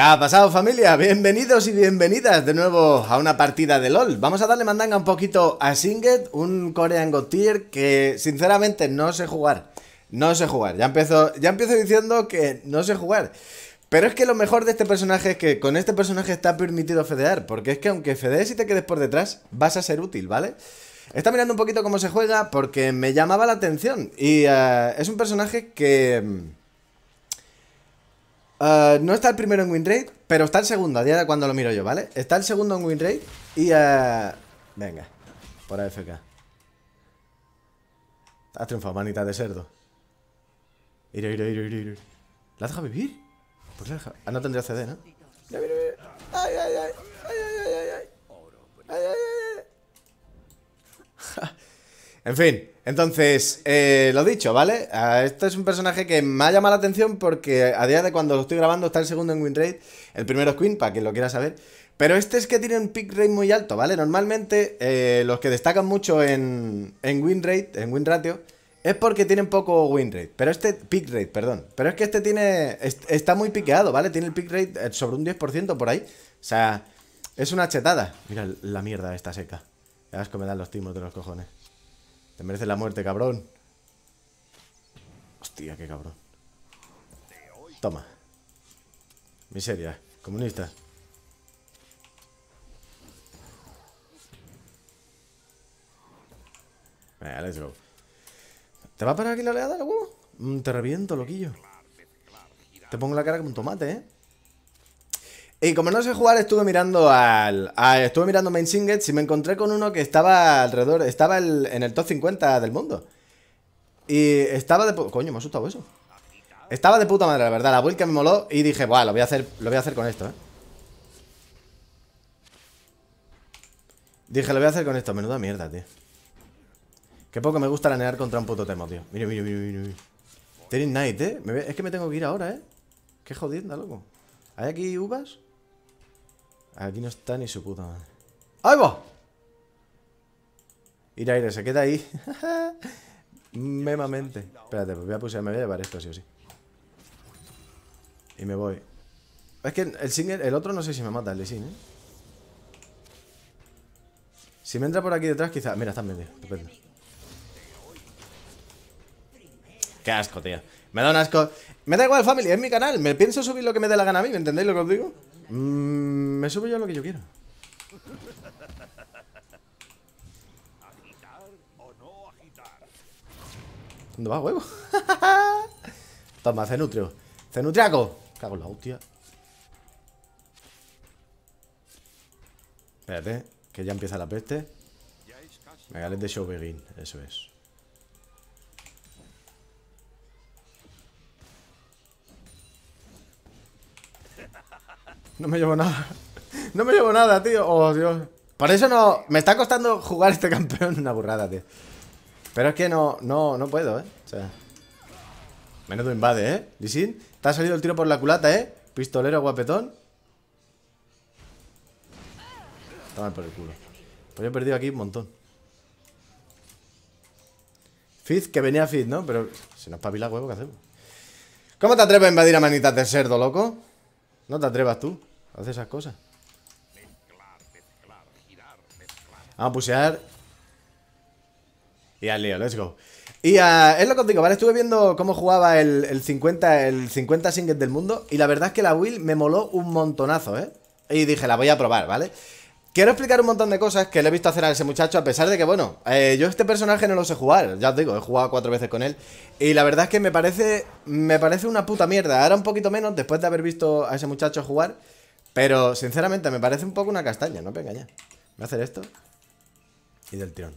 ¿Qué ha pasado familia? Bienvenidos y bienvenidas de nuevo a una partida de LOL Vamos a darle mandanga un poquito a Singet, un Korean Tier que sinceramente no sé jugar No sé jugar, ya empiezo, ya empiezo diciendo que no sé jugar Pero es que lo mejor de este personaje es que con este personaje está permitido fedear Porque es que aunque fedees y te quedes por detrás, vas a ser útil, ¿vale? Está mirando un poquito cómo se juega porque me llamaba la atención Y eh, es un personaje que mm, eh, no está el primero en winrate, pero está el segundo, a día de cuando lo miro yo, ¿vale? Está el segundo en winrate y... Eh, venga, por AFK. Has triunfado, manita de cerdo. Ir, ir, ¿La deja vivir? Pues ah, no tendría CD, ¿no? Ya, mira, ay, ay, ay. Ay, ay, ay. en fin. Entonces, eh, lo dicho, ¿vale? Este es un personaje que me ha llamado la atención porque a día de cuando lo estoy grabando está el segundo en win rate, el primero es Queen, para quien lo quiera saber. Pero este es que tiene un pick rate muy alto, ¿vale? Normalmente eh, los que destacan mucho en, en win rate, en win ratio, es porque tienen poco win rate. Pero este, pick rate, perdón. Pero es que este tiene, está muy piqueado, ¿vale? Tiene el pick rate eh, sobre un 10% por ahí. O sea, es una chetada. Mira la mierda esta seca. Ya cómo me dan los timos de los cojones. Te merece la muerte, cabrón. Hostia, qué cabrón. Toma. Miseria. Comunista. Venga, let's go. ¿Te va a parar aquí la oleada, mm, Te reviento, loquillo. Te pongo la cara como un tomate, ¿eh? Y como no sé jugar, estuve mirando al. estuve mirando Main y me encontré con uno que estaba alrededor. Estaba en el top 50 del mundo. Y estaba de. Coño, me ha asustado eso. Estaba de puta madre, la verdad. La build que me moló y dije, buah, lo voy a hacer, lo voy a hacer con esto, eh. Dije, lo voy a hacer con esto. Menuda mierda, tío. Qué poco me gusta lanear contra un puto temo, tío. Mire, mire, mire, mire. Tenis Knight, eh. Es que me tengo que ir ahora, eh. Qué jodienda, loco. ¿Hay aquí uvas? Aquí no está ni su puta madre. ¡Ahí va! Ira, se queda ahí. Memamente. Espérate, pues voy a me voy a llevar esto, sí o sí. Y me voy. Es que el el otro no sé si me mata, el de sin, ¿eh? Si me entra por aquí detrás, quizás. Mira, está medio. Estupendo. Qué asco, tío. Me da un asco. Me da igual, family, es mi canal. Me pienso subir lo que me dé la gana a mí, ¿me entendéis lo que os digo? Mm, me subo yo a lo que yo quiero. ¿Dónde va, huevo? Toma, Cenutrio. ¡Cenutriaco! Cago en la hostia. Espérate, que ya empieza la peste. Megales de Show eso es. No me llevo nada. No me llevo nada, tío. Oh, Dios. Por eso no... Me está costando jugar este campeón una burrada, tío. Pero es que no, no, puedo, ¿eh? O sea... Menudo invade, ¿eh? Lisin, te ha salido el tiro por la culata, ¿eh? Pistolero guapetón. Toma por el culo. Pues yo he perdido aquí un montón. Fizz, que venía Fizz, ¿no? Pero si nos pavila huevo, ¿qué hacemos? ¿Cómo te atreves a invadir a manitas de cerdo, loco? No te atrevas tú. Hace esas cosas. Vamos a pusear. Y al lío, let's go. Y ah, es lo que os digo, ¿vale? Estuve viendo cómo jugaba el, 50 el 50 singles del mundo y la verdad es que la Will me moló un montonazo, ¿eh? Y dije, la voy a probar, ¿vale? Quiero explicar un montón de cosas que le he visto hacer a ese muchacho, a pesar de que, bueno, eh, yo este personaje no lo sé jugar, ya os digo, he jugado cuatro veces con él. Y la verdad es que me parece, me parece una puta mierda. Ahora un poquito menos, después de haber visto a ese muchacho jugar. Pero, sinceramente, me parece un poco una castaña, no venga ya. Voy a hacer esto. Y del tirón.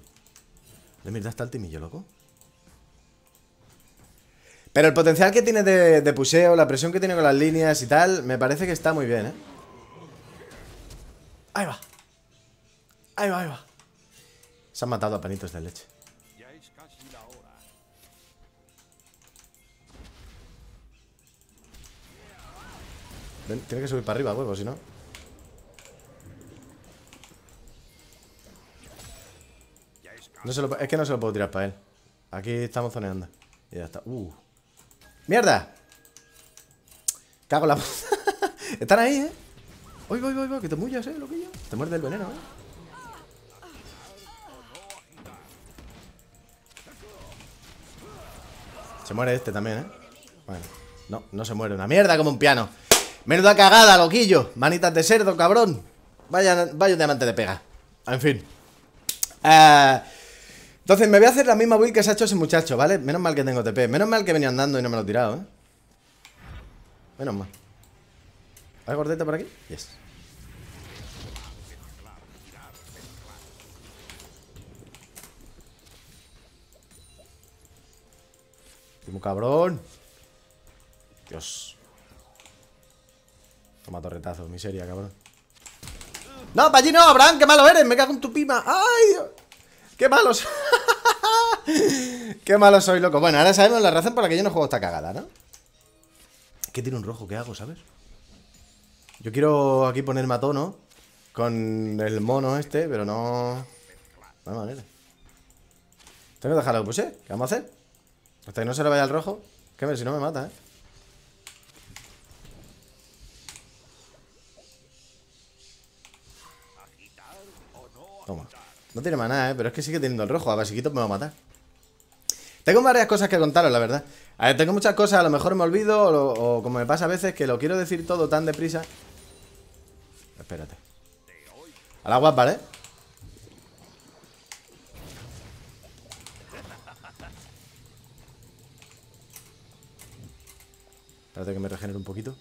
De mierda está el timillo, loco. Pero el potencial que tiene de, de puseo, la presión que tiene con las líneas y tal, me parece que está muy bien, ¿eh? Ahí va. Ahí va, ahí va. Se han matado a panitos de leche. tiene que subir para arriba, huevo, si no. no es que no se lo puedo tirar para él. Aquí estamos zoneando. Y ya está. ¡Uh! ¡Mierda! Cago en la Están ahí, ¿eh? ¡Voy, voy, voy, Que te mullas, ¿eh, loquillo? Te muerde el veneno, ¿eh? Se muere este también, ¿eh? Bueno, no, no se muere. Una mierda como un piano. Menuda cagada, loquillo. Manitas de cerdo, cabrón. Vaya, vaya un diamante de pega. En fin. Eh, entonces, me voy a hacer la misma build que se ha hecho ese muchacho, ¿vale? Menos mal que tengo TP. Menos mal que venía andando y no me lo he tirado, ¿eh? Menos mal. ¿Hay gordeta por aquí? Yes. Último cabrón. Dios. Toma torretazo, miseria, cabrón. ¡No, para allí no, Abraham! ¡Qué malo eres! ¡Me cago en tu pima! ¡Ay, ¡Qué malos! ¡Qué malo soy, loco! Bueno, ahora sabemos la razón por la que yo no juego esta cagada, ¿no? ¿Qué tiene un rojo? ¿Qué hago, sabes? Yo quiero aquí ponerme a tono con el mono este, pero no... No hay manera. Tengo que dejarlo, pues, sí, ¿eh? ¿Qué vamos a hacer? Hasta que no se le vaya el rojo. Que ver, si no me mata, ¿eh? Toma. No tiene maná, ¿eh? Pero es que sigue teniendo el rojo. A ver quito me va a matar. Tengo varias cosas que contaros, la verdad. A ver, tengo muchas cosas, a lo mejor me olvido, o, o como me pasa a veces, que lo quiero decir todo tan deprisa. Espérate. Al agua, ¿vale? ¿eh? Espérate que me regenere un poquito.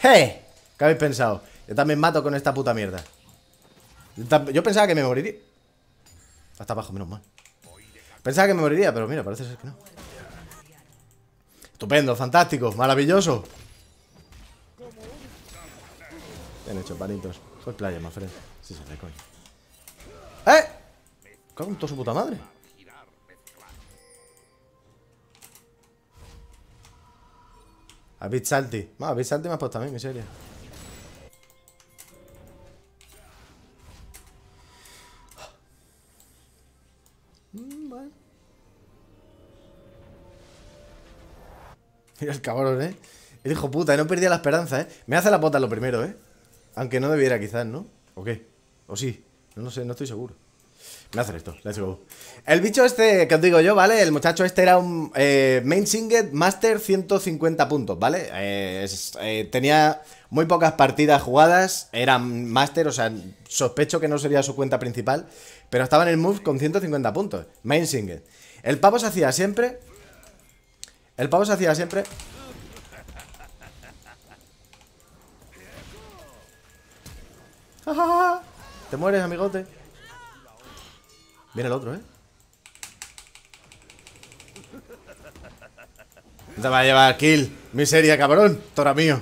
¿Qué habéis pensado? Yo también mato con esta puta mierda. Yo pensaba que me moriría. Hasta abajo, menos mal. Pensaba que me moriría, pero mira, parece ser que no. Estupendo, fantástico, maravilloso. Bien hecho, panitos. Soy playa, más frente. Sí, se ¡Eh! ¿Cómo su puta madre. A Bit Salty. No, a Bit me has puesto a mí, miseria. Mm, Mira el cabrón, ¿eh? El hijo puta, no perdía la esperanza, ¿eh? Me hace la bota lo primero, ¿eh? Aunque no debiera, quizás, ¿no? ¿O qué? ¿O sí? No, lo sé, no estoy seguro. Me hacer esto, let's go. El bicho este que os digo yo, ¿vale? El muchacho este era un eh, Main single Master 150 puntos, ¿vale? Eh, eh, tenía muy pocas partidas jugadas, era Master, o sea, sospecho que no sería su cuenta principal, pero estaba en el move con 150 puntos, Main single El pavo se hacía siempre. El pavo se hacía siempre. Te mueres, amigote. Viene el otro, ¿eh? Te va a llevar kill. Miseria, cabrón. Tora mío.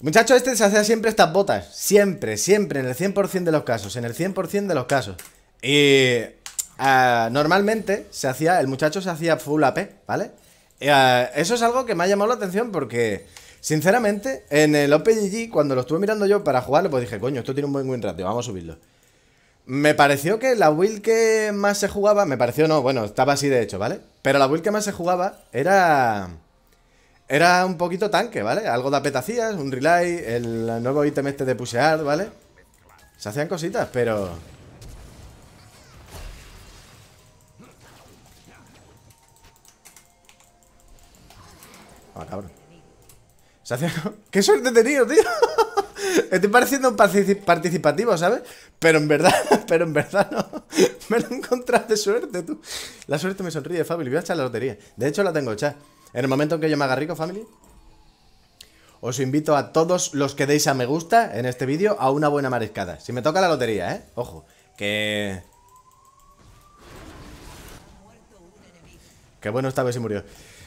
Muchacho, este se hacía siempre estas botas. Siempre, siempre. En el 100% de los casos. En el 100% de los casos. Y... Eh, normalmente se hacía... El muchacho se hacía full AP, ¿vale? Eh, eso es algo que me ha llamado la atención porque... Sinceramente, en el OPGG, cuando lo estuve mirando yo para jugarlo, pues dije, coño, esto tiene un buen buen ratio, vamos a subirlo. Me pareció que la build que más se jugaba, me pareció no, bueno, estaba así de hecho, ¿vale? Pero la build que más se jugaba era... Era un poquito tanque, ¿vale? Algo de apetacías, un relay, el nuevo ítem este de pushear, ¿vale? Se hacían cositas, pero... Ah, cabrón. Se hacían... ¡Qué suerte he tenido, tío! Estoy pareciendo participativo, ¿sabes? Pero en verdad, pero en verdad no. Me lo encontraste de suerte, tú. La suerte me sonríe, Family. Voy a echar la lotería. De hecho, la tengo hecha. En el momento en que yo me haga rico, Family, os invito a todos los que deis a me gusta en este vídeo a una buena mariscada. Si me toca la lotería, ¿eh? Ojo, que... Qué bueno estaba vez si murió.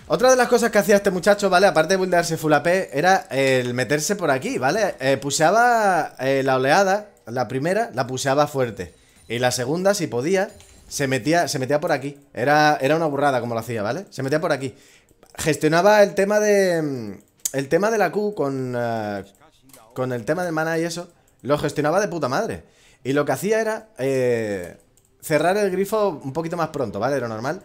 Otra de las cosas que hacía este muchacho, ¿vale? Aparte de buildearse full AP, era el meterse por aquí, ¿vale? Eh, puseaba eh, la oleada, la primera, la puseaba fuerte. Y la segunda, si podía, se metía, se metía por aquí. Era, era una burrada como lo hacía, ¿vale? Se metía por aquí. Gestionaba el tema de... Mm, el tema de la Q con... Eh, con el tema de mana y eso, lo gestionaba de puta madre. Y lo que hacía era cerrar el grifo un poquito más pronto, ¿vale? Era normal.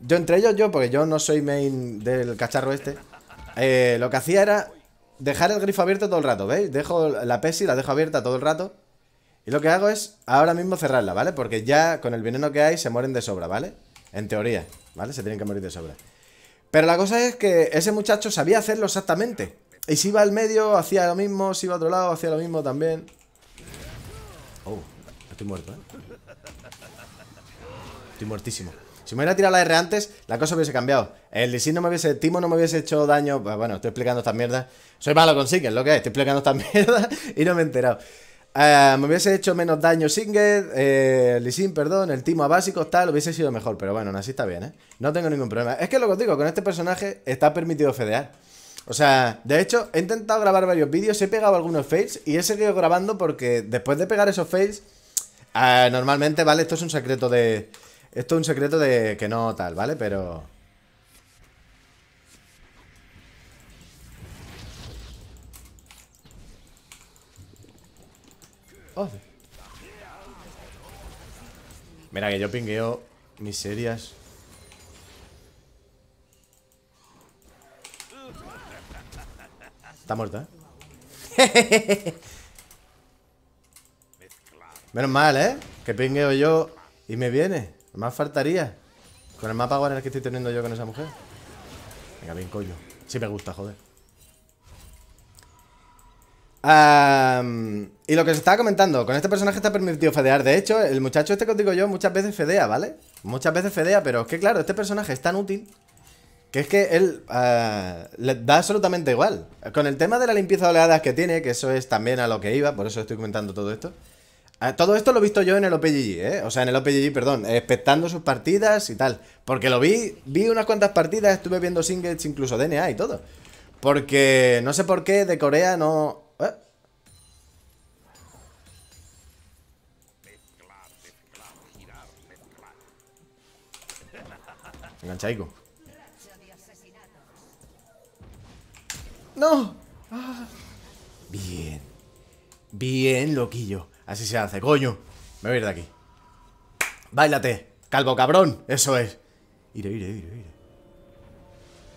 Yo entre ellos, yo, porque yo no soy main del cacharro este. Eh, lo que hacía era dejar el grifo abierto todo el rato, ¿veis? Dejo la PESI, la dejo abierta todo el rato. Y lo que hago es ahora mismo cerrarla, ¿vale? Porque ya con el veneno que hay se mueren de sobra, ¿vale? En teoría, ¿vale? Se tienen que morir de sobra. Pero la cosa es que ese muchacho sabía hacerlo exactamente. Y si iba al medio, hacía lo mismo. Si iba a otro lado, hacía lo mismo también. Oh, estoy muerto, ¿eh? Estoy muertísimo. Si me hubiera tirado la R antes, la cosa hubiese cambiado. El Sin no me hubiese. Timo no me hubiese hecho daño. Pues bueno, estoy explicando esta mierda. Soy malo con Singed, lo que es. Estoy explicando esta mierda y no me he enterado. Eh, me hubiese hecho menos daño Singed eh, perdón, el Timo a básicos, tal, hubiese sido mejor. Pero bueno, así está bien, ¿eh? No tengo ningún problema. Es que lo que os digo, con este personaje está permitido fedear. O sea, de hecho, he intentado grabar varios vídeos, he pegado algunos fails y he seguido grabando porque después de pegar esos fails, eh, normalmente, ¿vale? Esto es un secreto de, esto es un secreto de que no tal, ¿vale? Pero... Oh. Mira que yo pingueo miserias. Está muerta. ¿eh? Menos mal, ¿eh? Que pingueo yo y me viene. Más faltaría. Con el mapa ahora en el que estoy teniendo yo con esa mujer. Venga, bien, coño. Sí me gusta, joder. y lo que os estaba comentando, con este personaje está permitido fedear. De hecho, el muchacho este que os digo yo muchas veces fedea, ¿vale? Muchas veces fedea, pero es que claro, este personaje es tan útil que es que él ah, le da absolutamente igual. Con el tema de la limpieza de oleadas que tiene, que eso es también a lo que iba, por eso estoy comentando todo esto. Ah, todo esto lo he visto yo en el OPGG, ¿eh? O sea, en el OPGG, perdón, espectando sus partidas y tal. Porque lo vi, vi unas cuantas partidas, estuve viendo singles, incluso DNA y todo. Porque no sé por qué de Corea no... ¿eh? Enganchaico. ¡No! Ah. Bien. Bien, loquillo. Así se hace, coño. Me voy a ir de aquí. Báilate, calvo cabrón. Eso es. Ire, ire, ire, ire.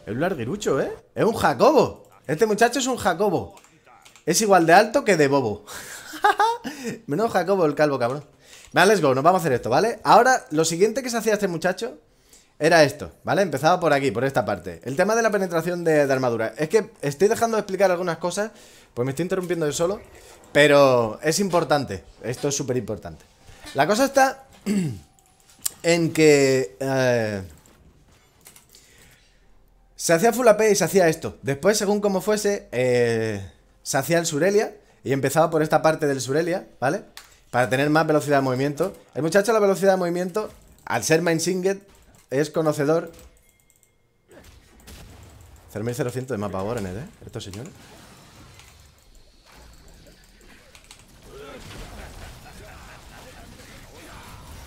Es un larguirucho, ¿eh? Es un Jacobo. Este muchacho es un Jacobo. Es igual de alto que de bobo. Menos Jacobo, el calvo cabrón. Vale, let's go, nos vamos a hacer esto, ¿vale? Ahora, lo siguiente que se hacía este muchacho era esto, ¿vale? Empezaba por aquí, por esta parte El tema de la penetración de, armadura Es que estoy dejando de explicar algunas cosas Pues me estoy interrumpiendo yo solo Pero es importante, esto es súper importante La cosa está en que... Eh, se hacía full AP y se hacía esto. Después, según como fuese, eh, se hacía el Surelia y empezaba por esta parte del Surelia, ¿vale? Para tener más velocidad de movimiento. El muchacho la velocidad de movimiento, al ser Singed es conocedor. Hacerme de mapa ahora, ¿eh? Estos señores.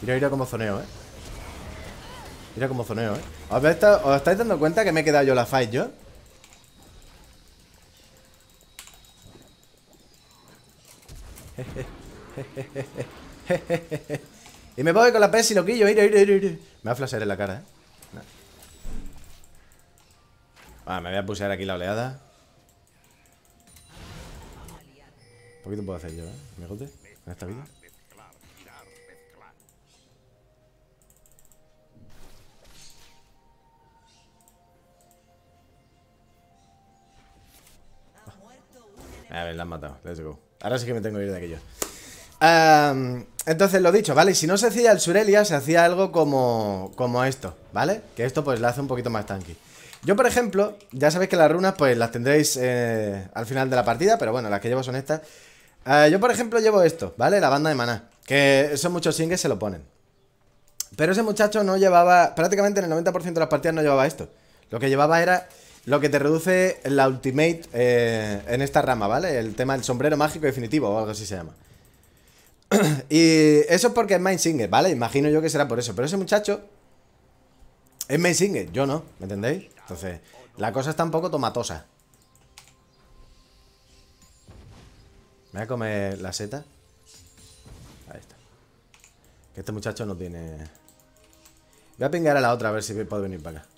Mira, mira como zoneo, ¿eh? Mira como zoneo, ¿eh? ¿Os, estáis dando cuenta que me he quedado yo la fight, yo? Y me voy con la PS y loquillo. ir, ir, ir Me va a flashear en la cara, eh. Ah, me voy a pusear aquí la oleada. Un poquito puedo hacer yo, eh. ¿Me jode, En esta vida. Ah. A ver, la han matado. Let's go. Ahora sí que me tengo que ir de aquello entonces, lo dicho, ¿vale? Si no se hacía el Surelia, se hacía algo como, como esto, ¿vale? Que esto pues la hace un poquito más tanky. Yo, por ejemplo, ya sabéis que las runas pues las tendréis eh, al final de la partida, pero bueno, las que llevo son estas. Eh, yo, por ejemplo, llevo esto, ¿vale? La banda de maná, que son muchos singles se lo ponen. Pero ese muchacho no llevaba, prácticamente en el 90% de las partidas no llevaba esto. Lo que llevaba era lo que te reduce la ultimate eh, en esta rama, ¿vale? El tema del sombrero mágico definitivo o algo así se llama. y eso es porque es main singer, ¿vale? Imagino yo que será por eso. Pero ese muchacho es main singer, yo no, ¿me entendéis? Entonces, la cosa está un poco tomatosa. Me voy a comer la seta. Ahí está. Que este muchacho no tiene... Voy a pingar a la otra a ver si puedo venir para acá.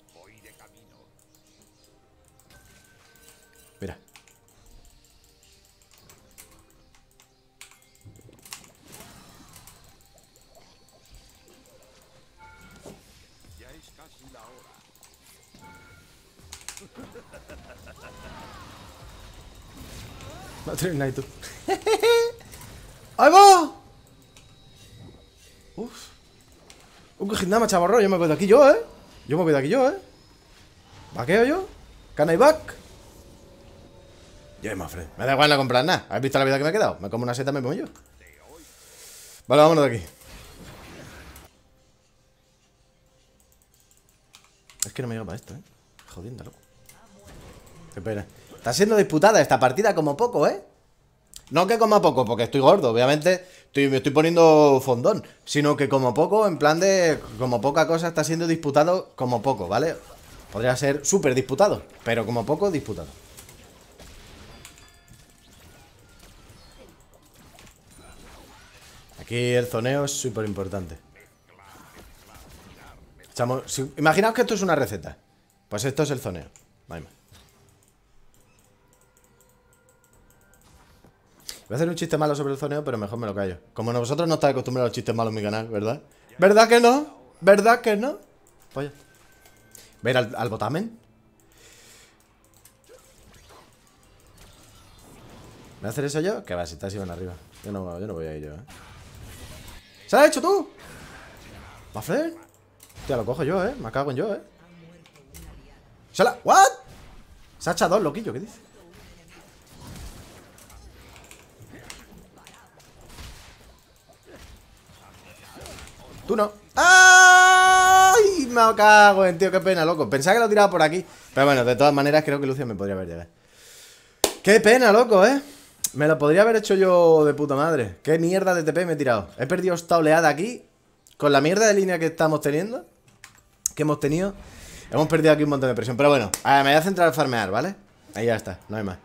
No termináis tú. ¡Ahí va! Uf. Un más chavarro. Yo me voy de aquí yo, ¿eh? Yo me voy de aquí yo, ¿eh? ¿Vaqueo yo? ¿Can I back? Yo más friend. Me da igual no comprar nada. ¿Has visto la vida que me he quedado? Me como una seta, me pongo yo. Vale, vámonos de aquí. Es que no me llega para esto, ¿eh? Jodiendo, loco. Está siendo disputada esta partida como poco, ¿eh? No que como poco, porque estoy gordo, obviamente estoy, me estoy poniendo fondón, sino que como poco, en plan de como poca cosa está siendo disputado como poco, ¿vale? Podría ser súper disputado, pero como poco disputado. Aquí el zoneo es súper importante. imaginaos que esto es una receta. Pues esto es el zoneo. Voy a hacer un chiste malo sobre el zoneo, pero mejor me lo callo. Como vosotros no estáis acostumbrados a los chistes malos en mi canal, ¿verdad? ¿Verdad que no? ¿Verdad que no? Vaya. ¿Ver al, al botamen? ¿Voy a hacer eso yo? Que va, si estás iban arriba. Yo no, yo no voy a ir yo, ¿eh? ¿Se ha hecho tú? ¿Mafler? Hostia, lo cojo yo, ¿eh? Me cago en yo, ¿eh? ¿Se ¿What? Se ha echado dos, loquillo, ¿qué dice? Tú no. ¡Ay! Me cago en tío, qué pena, loco. Pensaba que lo tiraba por aquí. Pero bueno, de todas maneras, creo que Lucio me podría haber llegado. ¡Qué pena, loco, eh! Me lo podría haber hecho yo de puta madre. ¡Qué mierda de TP me he tirado! He perdido esta oleada aquí. Con la mierda de línea que estamos teniendo. Que hemos tenido. Hemos perdido aquí un montón de presión. Pero bueno, me voy a centrar en farmear, ¿vale? Ahí ya está, no hay más.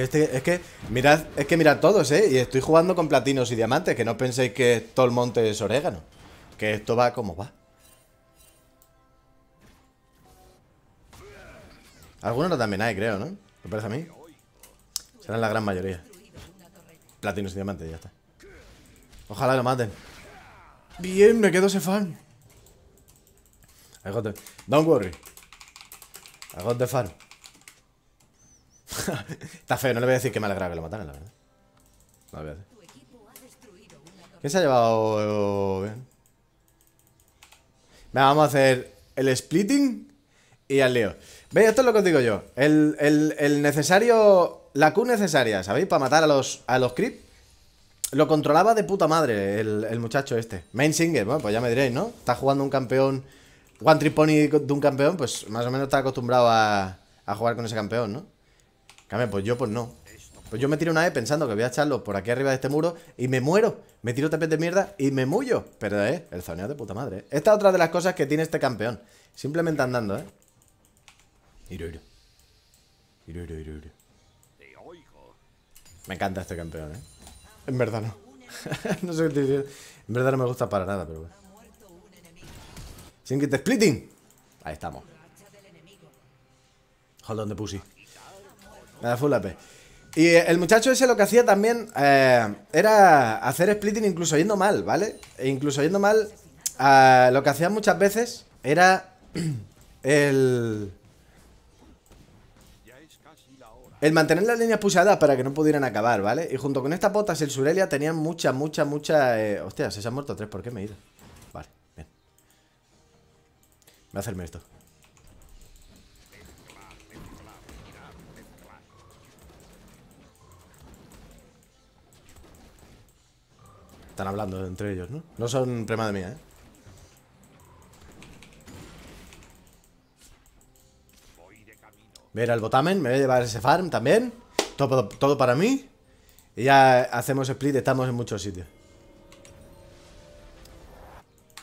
Este, es que mirad, es que todos, ¿eh? Y estoy jugando con platinos y diamantes, que no penséis que todo el monte es orégano. Que esto va como va. Algunos no también hay, creo, ¿no? Me parece a mí. Serán la gran mayoría. Platinos y diamantes, ya está. Ojalá lo maten. Bien, me quedo ese fan. Don't worry. I got the Está feo, no le voy a decir que me alegra que lo mataran, la verdad. No ¿Quién se ha llevado eh, vamos a hacer el splitting y al lío. Veis, esto es lo que os digo yo. El, necesario. La Q necesaria, ¿sabéis? Para matar a los, a los creep. Lo controlaba de puta madre el, el muchacho este. Main Singer, bueno, pues ya me diréis, ¿no? Está jugando un campeón. One Trip de un campeón, pues más o menos está acostumbrado a, a jugar con ese campeón, ¿no? pues yo pues no. Pues yo me tiro una vez pensando que voy a echarlo por aquí arriba de este muro y me muero. Me tiro tapete de mierda y me mullo. Pero eh, el zoneo de puta madre. Eh. Esta es otra de las cosas que tiene este campeón. Simplemente andando, ¿eh? Me encanta este campeón, ¿eh? En verdad no. no sé qué te En verdad no me gusta para nada, pero bueno. Sin que te splitting. Ahí estamos. Hold on the pussy. Y eh, el muchacho ese lo que hacía también eh, era hacer splitting incluso yendo mal, ¿vale? E incluso yendo mal, ah, lo que hacía muchas veces era el... El mantener las líneas pusadas para que no pudieran acabar, ¿vale? Y junto con estas botas, el Surelia tenían mucha, mucha, mucha... Eh... Hostia, se han muerto tres, ¿por qué me he ido? Vale, bien. Voy a hacerme esto. Están hablando entre ellos, ¿no? No son problema de mía, ¿eh? Voy a al botamen, me voy a llevar ese farm también Todo, todo para mí Y ya hacemos split, estamos en muchos sitios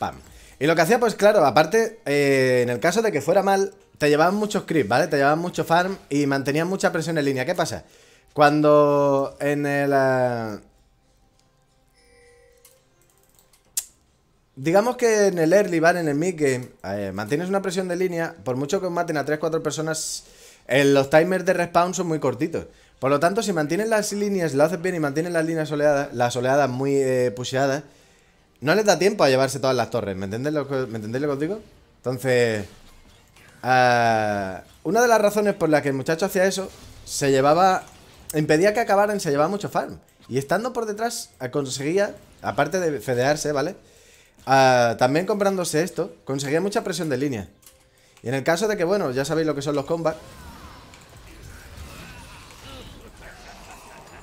Pam Y lo que hacía, pues claro, aparte eh, En el caso de que fuera mal Te llevaban muchos creeps, ¿vale? Te llevaban mucho farm Y mantenían mucha presión en línea ¿Qué pasa? Cuando en el... Eh, Digamos que en el early bar, en el mid game, eh, mantienes una presión de línea. Por mucho que maten a 3-4 personas, eh, los timers de respawn son muy cortitos. Por lo tanto, si mantienes las líneas, lo haces bien y mantienes las líneas soleadas, las oleadas muy eh, pusheadas, no les da tiempo a llevarse todas las torres. ¿Me entendéis lo que, ¿me lo os digo? Entonces, eh, una de las razones por las que el muchacho hacía eso, se llevaba, impedía que acabaran, se llevaba mucho farm. Y estando por detrás, conseguía, aparte de fedearse, ¿vale? vale Ah, también comprándose esto, conseguía mucha presión de línea. Y en el caso de que, bueno, ya sabéis lo que son los combats.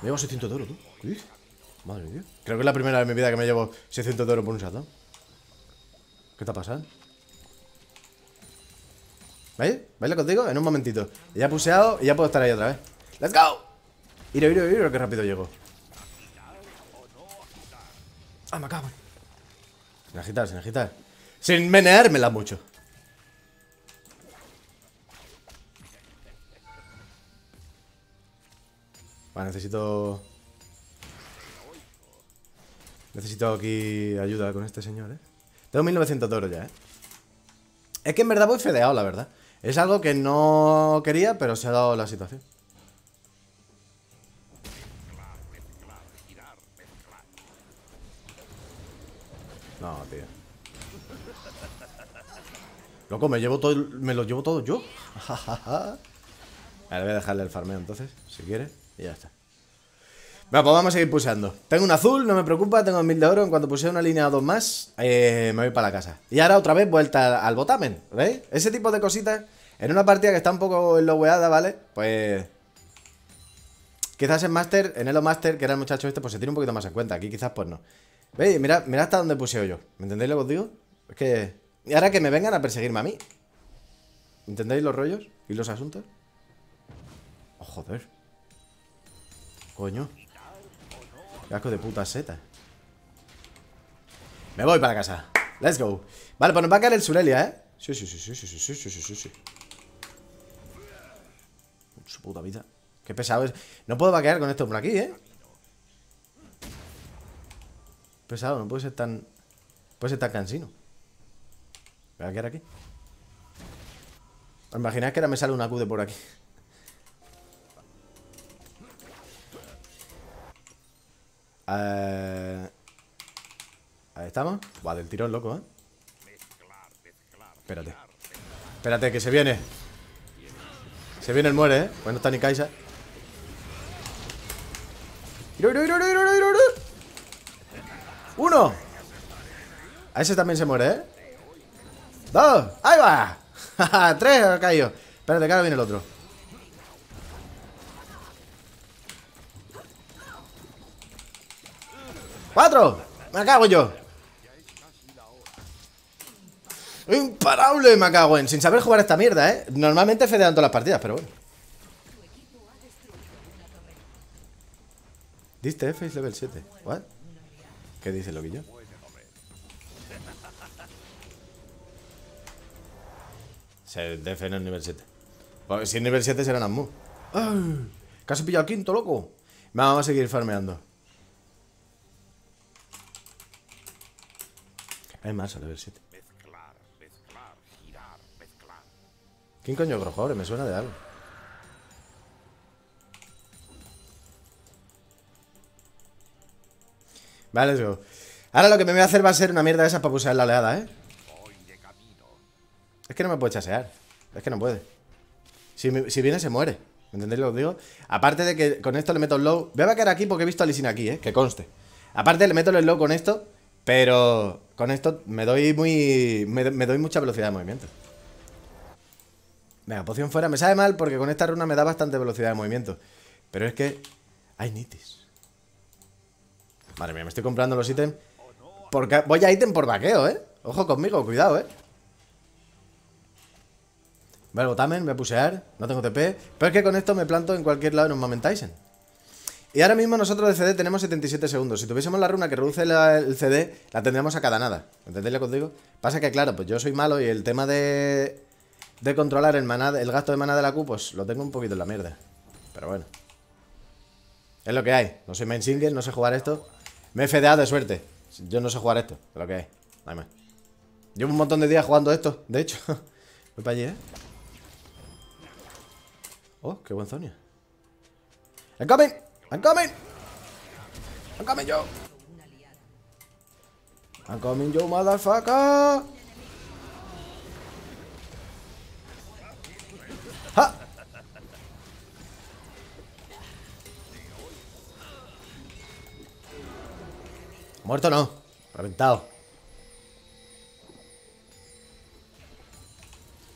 Me llevo 600 de oro, tú. Madre mía. Creo que es la primera vez en mi vida que me llevo 600 de oro por un chatón. ¿Qué está pasando? ¿Veis? ¿Veis lo que En un momentito. Ya he puseado y ya puedo estar ahí otra vez. ¡Let's go! Iro, iro, iro, que rápido llego. Ah, me acabo! Sin agitar, sin agitar. Sin meneármela mucho. Vale, necesito... Necesito aquí ayuda con este señor, ¿eh? Tengo 1900 de oro ya, ¿eh? Es que en verdad voy fedeado, la verdad. Es algo que no quería, pero se ha dado la situación. Loco, me llevo todo, me lo llevo todo yo. ver, voy a dejarle el farmeo entonces, si quiere, y ya está. Bueno, pues vamos a seguir pulsando. Tengo un azul, no me preocupa, tengo mil de oro. En cuanto puse una línea o dos más, eh, me voy para la casa. Y ahora otra vez vuelta al botamen, ¿veis? Ese tipo de cositas, en una partida que está un poco enloqueada, ¿vale? Pues... Quizás en Master, en Elo Master, que era el muchacho este, pues se tiene un poquito más en cuenta. Aquí quizás pues no. ¿Veis? Mira, mira hasta donde puse yo. ¿Me entendéis lo que os digo? Es que... Y ahora que me vengan a perseguirme a mí. ¿Entendéis los rollos? ¿Y los asuntos? Oh, joder. Coño. Casco de puta seta. Me voy para casa. Let's go. Vale, pues nos va a caer el Surelia, ¿eh? Sí, sí, sí, sí, sí, sí, sí, sí, sí, sí. Su puta vida. Qué pesado es. No puedo vaquear con esto por aquí, ¿eh? Pesado, no puede ser tan... Puede ser tan cansino. ¿Me a quedar aquí? Imaginad que ahora me sale una Q por aquí. Eh, ahí estamos. Va, del tirón, loco, ¿eh? Espérate. Espérate, que se viene. Se viene el muere, ¿eh? Pues no está ni Kaisa. ¡Uno! A ese también se muere, ¿eh? ¡Dos! ¡Ahí va! ¡Tres! Ha caído. Espérate, que ahora viene el otro. ¡Cuatro! ¡Me cago yo! ¡Imparable! Me cago en. Sin saber jugar esta mierda, ¿eh? Normalmente fedean todas las partidas, pero bueno. Diste F level 7. ¿What? ¿Qué dice lo que yo? Se defen el nivel 7. Pues, si es nivel 7 será ¡Ay! Casi pillado el quinto, loco. Vamos a seguir farmeando. Hay más al nivel 7. girar, ¿Quién coño Grojobre? Me suena de algo. Vale, let's go. Ahora lo que me voy a hacer va a ser una mierda de esas para usar la oleada, ¿eh? Es que no me puede chasear. Es que no puede. Si, viene, se muere. entendéis lo que os digo? Aparte de que con esto le meto el low. Voy a quedar aquí porque he visto a Lisina aquí, ¿eh? Que conste. Aparte, le meto el low con esto. Pero con esto me doy muy. Me, doy mucha velocidad de movimiento. Venga, poción fuera. Me sabe mal porque con esta runa me da bastante velocidad de movimiento. Pero es que. Hay nitis. Madre mía, me estoy comprando los ítems. Porque voy a ítem por vaqueo, ¿eh? Ojo conmigo, cuidado, ¿eh? Vale, Tamen, me voy a pusear, no tengo TP. Pero es que con esto me planto en cualquier lado en un momentáis. Y ahora mismo nosotros de CD tenemos 77 segundos. Si tuviésemos la runa que reduce el CD, la tendríamos a cada nada. ¿Entendéis lo que os digo? Pasa que, claro, pues yo soy malo y el tema de. de controlar el, maná, el gasto de maná de la Q, pues lo tengo un poquito en la mierda. Pero bueno. Es lo que hay. No soy main single, no sé jugar esto. Me he fedeado de suerte. Yo no sé jugar esto. Es lo que hay. Llevo un montón de días jugando esto, de hecho. Voy para allí, ¿eh? Oh, qué buen Sonia. ¡I'm coming! ¡I'm coming! ¡I'm coming, yo! ¡I'm coming, yo, motherfucker! Ha. Muerto no, reventado.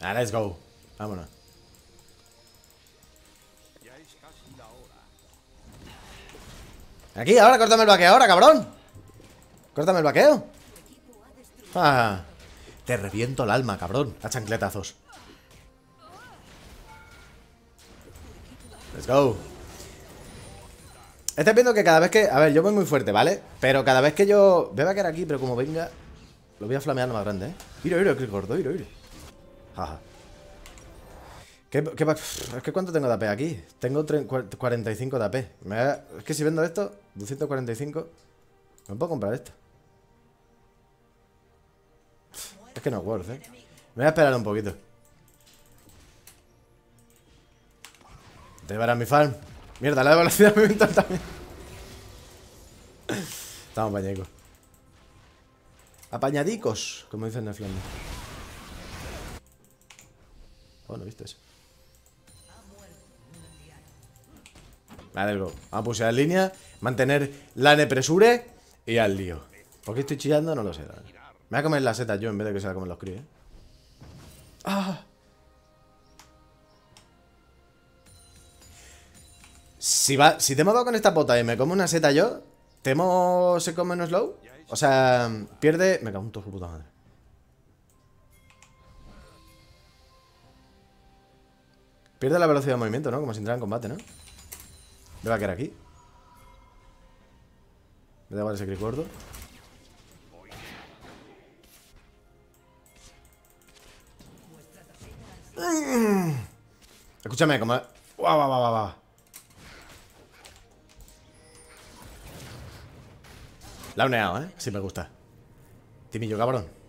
Ah, let's go. Vámonos. Aquí, ahora córtame el baqueo, ahora, cabrón Córtame el vaqueo ah. Te reviento el alma, cabrón A chancletazos Let's go Estás viendo que cada vez que... A ver, yo voy muy fuerte, ¿vale? Pero cada vez que yo... Voy a quedar aquí, pero como venga... Lo voy a flamear lo más grande, ¿eh? Iro, iro, que gordo, iro, iro Jaja ¿Qué, es que ¿cuánto tengo de AP e aquí? Tengo 45 de AP. E. es que si vendo esto, 245, ¿Me puedo comprar esto. Es que no es ¿eh? Me voy a esperar un poquito. Te mi farm. Mierda, la de velocidad me inventó también. Estamos pañecos. Apañadicos, como dicen en Flandes. Oh, no viste eso. Vale, go. Vamos a pulsar en línea, mantener la nepresure y al lío. ¿Por qué estoy chillando? No lo sé. Me voy a comer la seta yo en vez de que se la comen los críos. ¿eh? ¡Ah! Si, va, si te he con esta pota y me como una seta yo, ¿Temo se come no slow? O sea, pierde... Me cago en todo puta madre. Pierde la velocidad de movimiento, ¿no? Como si entrara en combate, ¿no? Me va a quedar aquí. Me da ese cricordo. Escúchame, como... va va va va. La he ¿eh? Sí me gusta. Timillo, cabrón.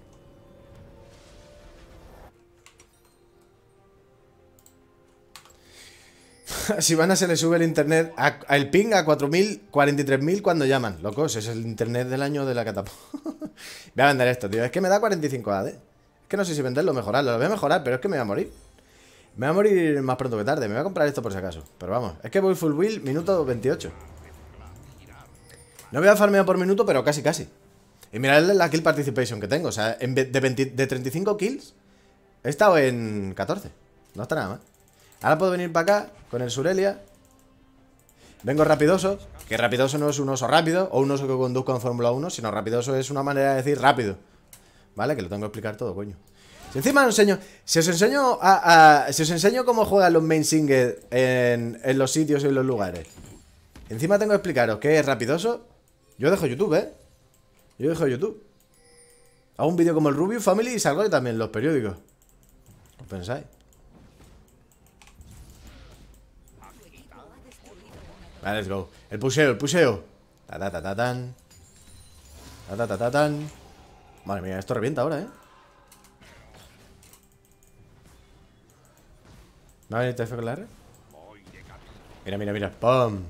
Si van a se le sube el internet, a, el ping a 4.000, 43.000 cuando llaman. Locos, es el internet del año de la catapulta. voy a vender esto, tío. Es que me da 45 AD. Es que no sé si venderlo o mejorarlo. Lo voy a mejorar, pero es que me voy a morir. Me voy a morir más pronto que tarde. Me voy a comprar esto por si acaso. Pero vamos, es que voy full build, minuto 28. No voy a farmear por minuto, pero casi, casi. Y mirad la kill participation que tengo. O sea, de, de 35 kills, he estado en 14. No está nada más. Ahora puedo venir para acá con el Surelia. Vengo rapidoso, que rapidoso no es un oso rápido o un oso que conduzca en Fórmula 1, sino rapidoso es una manera de decir rápido. ¿Vale? Que lo tengo que explicar todo, coño. Si encima os enseño, si os enseño, a, os enseño cómo juegan los main singles en, los sitios y en los lugares. Encima tengo que explicaros qué es rapidoso. Yo dejo YouTube, ¿eh? Yo dejo YouTube. Hago un vídeo como el Rubio Family y salgo también en los periódicos. ¿Os pensáis? Vale, let's go. El puseo, el puseo. Ta ta ta ta tan. Ta ta ta ta tan. Madre mía, esto revienta ahora, eh. ¿Va a venir TF con la R? Mira, mira, mira. pum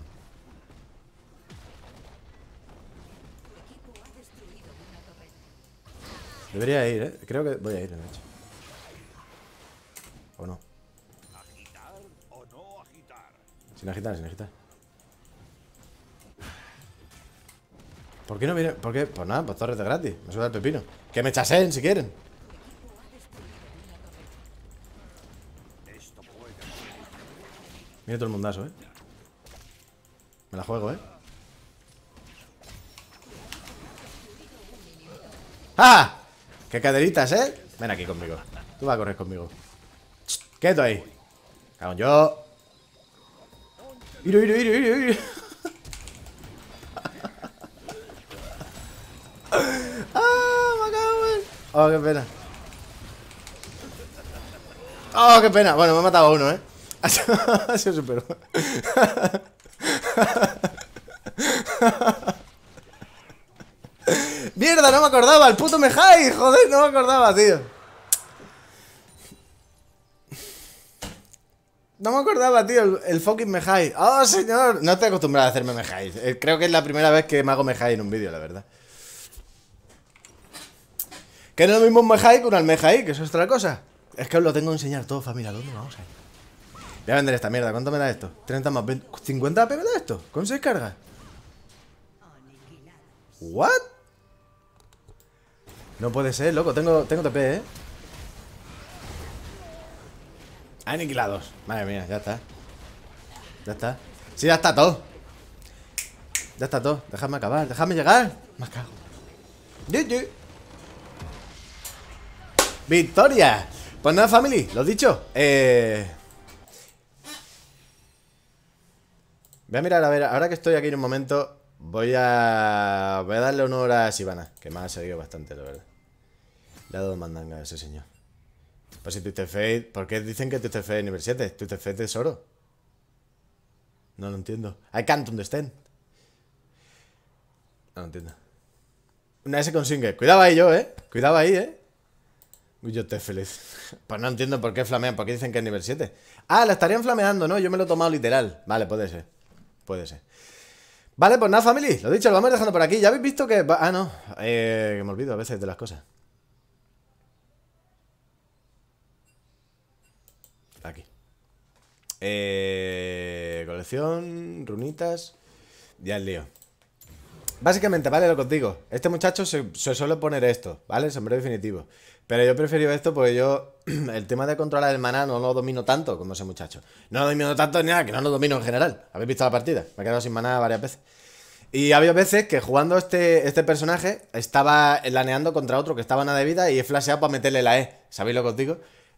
Debería ir, ¿eh? Creo que voy a ir, hecho. ¿O no? Sin agitar, sin agitar. ¿Por qué no viene? ¿Por qué? Pues nada, pues torres de gratis. Me sube el pepino. Que me chasen si quieren. Mira todo el mundazo, eh. Me la juego, eh. ¡Ah! ¡Qué caderitas, eh! Ven aquí conmigo. Tú vas a correr conmigo. ¡Quieto ahí! Cago yo. ¡Iro, iro, iro, iro, iro! Oh, qué pena. Oh, qué pena. Bueno, me ha matado a uno, ¿eh? Ha sido súper. Mierda, no me acordaba. El puto Mejai. Joder, no me acordaba, tío. No me acordaba, tío, el, el fucking Mejai. Oh, señor. No estoy acostumbrado a hacerme Mejai. Eh, creo que es la primera vez que me hago Mejai en un vídeo, la verdad. Que no es lo mismo un Mejai que un Almejai, que eso es otra cosa. Es que os lo tengo que enseñar todo, familia. ¿Dónde vamos a ir? Voy a vender esta mierda. ¿Cuánto me da esto? 30 más 20. 50 AP me da esto. Con 6 cargas. ¿What? No puede ser, loco. Tengo, tengo TP, eh. Aniquilados. Madre mía, ya está. Ya está. Sí, ya está todo. Ya está todo. Dejadme acabar. Dejadme llegar. Me cago. GG. ¡Victoria! Pues nada, family, lo dicho. Eh. Voy a mirar, a ver, ahora que estoy aquí en un momento, voy a. Voy a darle honor a Sivana, que me ha servido bastante, la verdad. Le ha dado mandanga a ese señor. Pues si Twisted Fade, ¿Por qué dicen que Twisted Fade es nivel 7? Twisted Fade es oro. No lo entiendo. ¿Hay I donde estén? No lo entiendo. Una S con Singer. Cuidado ahí yo, eh. Cuidado ahí, eh. Yo estoy feliz. Pues no entiendo por qué flamean, porque dicen que es nivel 7. Ah, la estarían flameando, ¿no? Yo me lo he tomado literal. Vale, puede ser. Puede ser. Vale, pues nada, family. Lo dicho, lo vamos dejando por aquí. Ya habéis visto que... Ah, no. Eh, me olvido a veces de las cosas. Aquí. Eh, colección, runitas. Ya el lío. Básicamente, vale, lo que os digo. Este muchacho se, se suele poner esto, ¿vale? El sombrero definitivo. Pero yo prefiero esto porque yo el tema de controlar el maná no lo domino tanto como ese muchacho. No lo domino tanto ni nada, que no lo domino en general. Habéis visto la partida, me he quedado sin maná varias veces. Y había veces que jugando este, este personaje estaba laneando contra otro que estaba nada de vida y he flasheado para meterle la E. ¿Sabéis lo que os digo?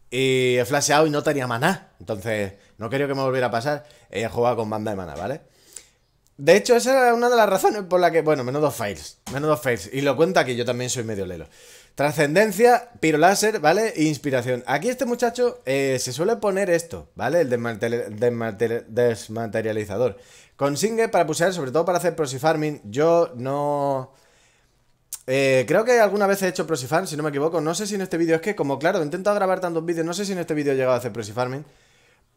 Y he flasheado y no tenía maná. Entonces, no quería que me volviera a pasar. He jugado con banda de maná, ¿vale? De hecho, esa era una de las razones por la que. Bueno, menudo fails. Menudo fails. Y lo cuenta que yo también soy medio lelo. Trascendencia, láser, ¿vale? E inspiración. Aquí este muchacho eh, se suele poner esto, ¿vale? El desmaterializador. Consigue para pusear, sobre todo para hacer proxy farming. Yo no... Eh, creo que alguna vez he hecho proxy farm, si no me equivoco. No sé si en este vídeo, es que como claro, intento grabar tantos vídeos, no sé si en este vídeo he llegado a hacer proxy farming.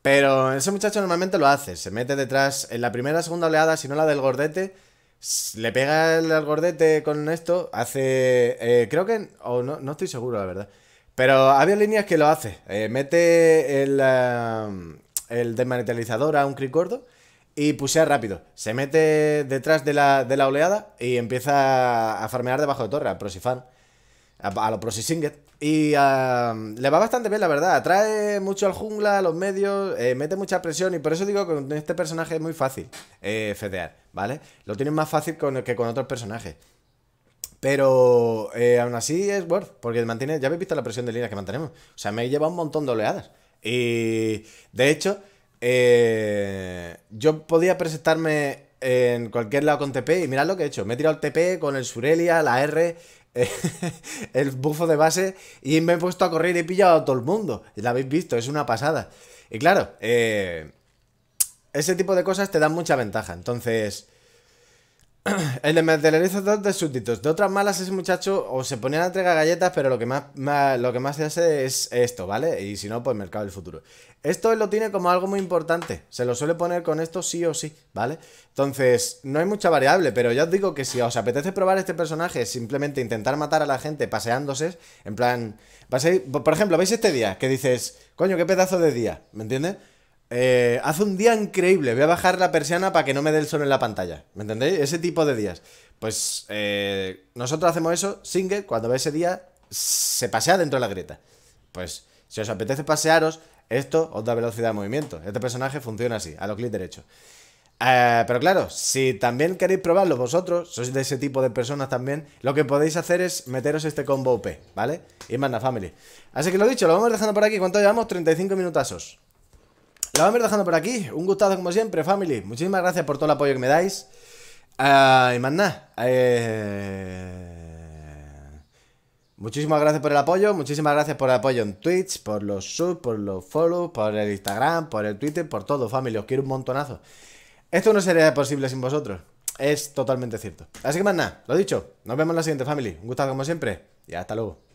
Pero ese muchacho normalmente lo hace, se mete detrás en la primera segunda oleada, si no la del gordete le pega el algordete con esto, hace... Eh, creo que... O no, no estoy seguro, la verdad. Pero había líneas que lo hace. Eh, mete el, desmanetalizador a un cricordo y pusea rápido. Se mete detrás de la, oleada y empieza a farmear debajo de torre, a Prosifan a, los singer Y le va bastante bien, la verdad. Atrae mucho al jungla, a los medios, eh, mete mucha presión. Y por eso digo que con este personaje es muy fácil eh, fedear, ¿vale? Lo tienes más fácil que con otros personajes. Pero eh, aún así es worth, porque mantiene. Ya habéis visto la presión de línea que mantenemos. O sea, me he llevado un montón de oleadas. Y de hecho, yo podía presentarme en cualquier lado con TP. Y mirad lo que he hecho. Me he tirado el TP con el Surelia, la R. el bufo de base y me he puesto a correr y he pillado a todo el mundo. La habéis visto, es una pasada. Y claro, eh, ese tipo de cosas te dan mucha ventaja. Entonces, el de dos de súbditos. De otras malas, ese muchacho o se ponía a entregar galletas, pero lo que más, lo que más se hace es esto, ¿vale? Y si no, pues mercado del futuro. Esto lo tiene como algo muy importante. Se lo suele poner con esto sí o sí, ¿vale? Entonces, no hay mucha variable, pero ya os digo que si os apetece probar este personaje, simplemente intentar matar a la gente paseándose, en plan. por ejemplo, ¿veis este día? Que dices, coño, qué pedazo de día, ¿me entiendes? Eh, hace un día increíble, voy a bajar la persiana para que no me dé el sol en la pantalla. ¿Me entendéis? Ese tipo de días. Pues eh, nosotros hacemos eso, Sin que cuando ve ese día, se pasea dentro de la grieta. Pues si os apetece pasearos, esto os da velocidad de movimiento. Este personaje funciona así, a los clic derecho. Eh, pero claro, si también queréis probarlo vosotros, sois de ese tipo de personas también, lo que podéis hacer es meteros este combo UP, ¿vale? Y manda family. Así que lo dicho, lo vamos dejando por aquí. ¿Cuánto llevamos? 35 minutazos. Lo vamos a ir dejando por aquí. Un gustazo como siempre, family. Muchísimas gracias por todo el apoyo que me dais. Ah, y más nada. Eh, muchísimas gracias por el apoyo. Muchísimas gracias por el apoyo en Twitch, por los subs, por los follows, por el Instagram, por el Twitter, por todo, family. Os quiero un montonazo. Esto no sería posible sin vosotros. Es totalmente cierto. Así que más nada, lo dicho. Nos vemos en la siguiente, family. Un gustazo como siempre. Y hasta luego.